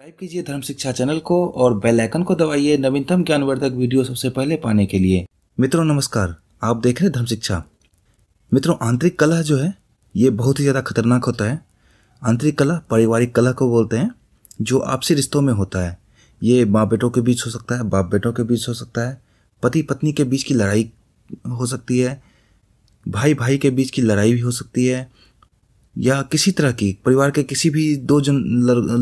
subscribe कीजिए धर्म शिक्षा चैनल को और बेल आइकन को दबाइए नवीनतम ज्ञानवर्धक वीडियो सबसे पहले पाने के लिए मित्रों नमस्कार आप देख रहे हैं धर्म शिक्षा मित्रों आंतरिक कलह जो है ये बहुत ही ज़्यादा खतरनाक होता है आंतरिक कलह पारिवारिक कलह को बोलते हैं जो आपसी रिश्तों में होता है ये माँ बेटों के बीच हो सकता है बाप बेटों के बीच हो सकता है पति पत्नी के बीच की लड़ाई हो सकती है भाई भाई के बीच की लड़ाई भी हो सकती है या किसी तरह की परिवार के किसी भी दो जन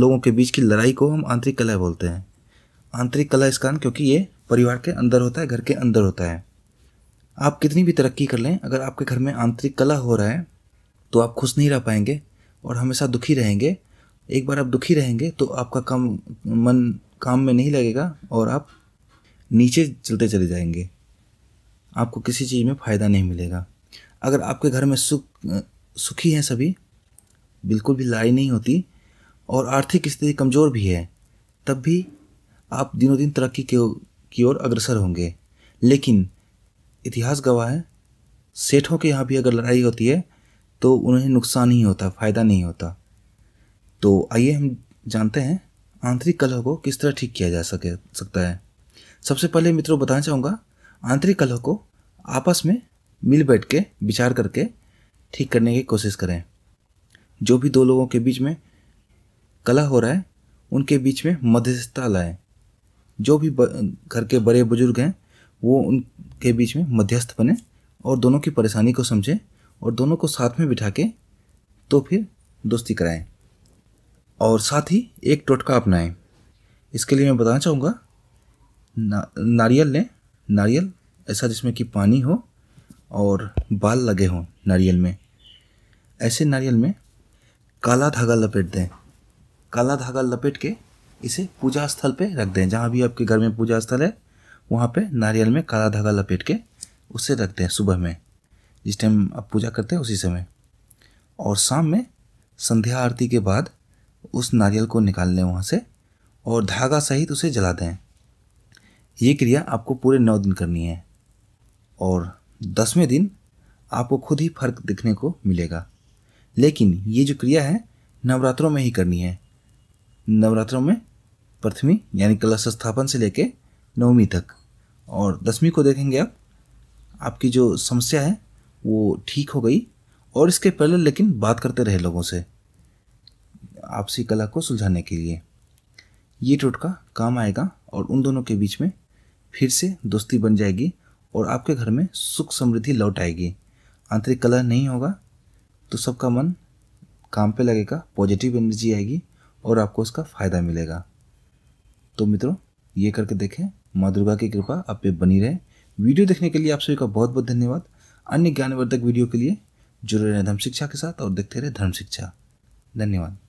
लोगों के बीच की लड़ाई को हम आंतरिक कलह बोलते हैं आंतरिक कलह इस कारण क्योंकि ये परिवार के अंदर होता है घर के अंदर होता है आप कितनी भी तरक्की कर लें अगर आपके घर में आंतरिक कलह हो रहा है तो आप खुश नहीं रह पाएंगे और हमेशा दुखी रहेंगे एक बार आप दुखी रहेंगे तो आपका काम मन काम में नहीं लगेगा और आप नीचे चलते चले जाएंगे आपको किसी चीज़ में फ़ायदा नहीं मिलेगा अगर आपके घर में सुख सुखी हैं सभी बिल्कुल भी लड़ाई नहीं होती और आर्थिक स्थिति कमज़ोर भी है तब भी आप दिनों दिन तरक्की की ओर अग्रसर होंगे लेकिन इतिहास गवाह है सेठों के यहाँ भी अगर लड़ाई होती है तो उन्हें नुकसान ही होता फ़ायदा नहीं होता तो आइए हम जानते हैं आंतरिक कलह को किस तरह ठीक किया जा सके सकता है सबसे पहले मित्रों बताना चाहूँगा आंतरिक कलह को आपस में मिल बैठ के विचार करके ठीक करने की कोशिश करें जो भी दो लोगों के बीच में कला हो रहा है उनके बीच में मध्यस्थता लाएं जो भी घर के बड़े बुजुर्ग हैं वो उनके बीच में मध्यस्थ बने और दोनों की परेशानी को समझें और दोनों को साथ में बिठा के तो फिर दोस्ती कराएं और साथ ही एक टोटका अपनाएं इसके लिए मैं बताना चाहूँगा ना, नारियल लें नारियल ऐसा जिसमें कि पानी हो और बाल लगे हों नारियल में ऐसे नारियल में काला धागा लपेट दें काला धागा लपेट के इसे पूजा स्थल पे रख दें जहाँ भी आपके घर में पूजा स्थल है वहाँ पे नारियल में काला धागा लपेट के उसे रख दें सुबह में जिस टाइम आप पूजा करते हैं उसी समय और शाम में संध्या आरती के बाद उस नारियल को निकाल लें वहाँ से और धागा सहित उसे जला दें ये क्रिया आपको पूरे नौ दिन करनी है और दसवें दिन आपको खुद ही फर्क दिखने को मिलेगा लेकिन ये जो क्रिया है नवरात्रों में ही करनी है नवरात्रों में प्रथमी यानी कलश स्थापन से लेकर नवमी तक और दसवीं को देखेंगे आप आपकी जो समस्या है वो ठीक हो गई और इसके पहले लेकिन बात करते रहे लोगों से आपसी कला को सुलझाने के लिए ये टोटका काम आएगा और उन दोनों के बीच में फिर से दोस्ती बन जाएगी और आपके घर में सुख समृद्धि लौट आएगी आंतरिक कलह नहीं होगा तो सबका मन काम पे लगेगा पॉजिटिव एनर्जी आएगी और आपको उसका फ़ायदा मिलेगा तो मित्रों ये करके देखें माँ दुर्गा की कृपा आप पे बनी रहे वीडियो देखने के लिए आप सभी का बहुत बहुत धन्यवाद अन्य ज्ञानवर्धक वीडियो के लिए जुड़े रहें धर्म शिक्षा के साथ और देखते रहे धर्म शिक्षा धन्यवाद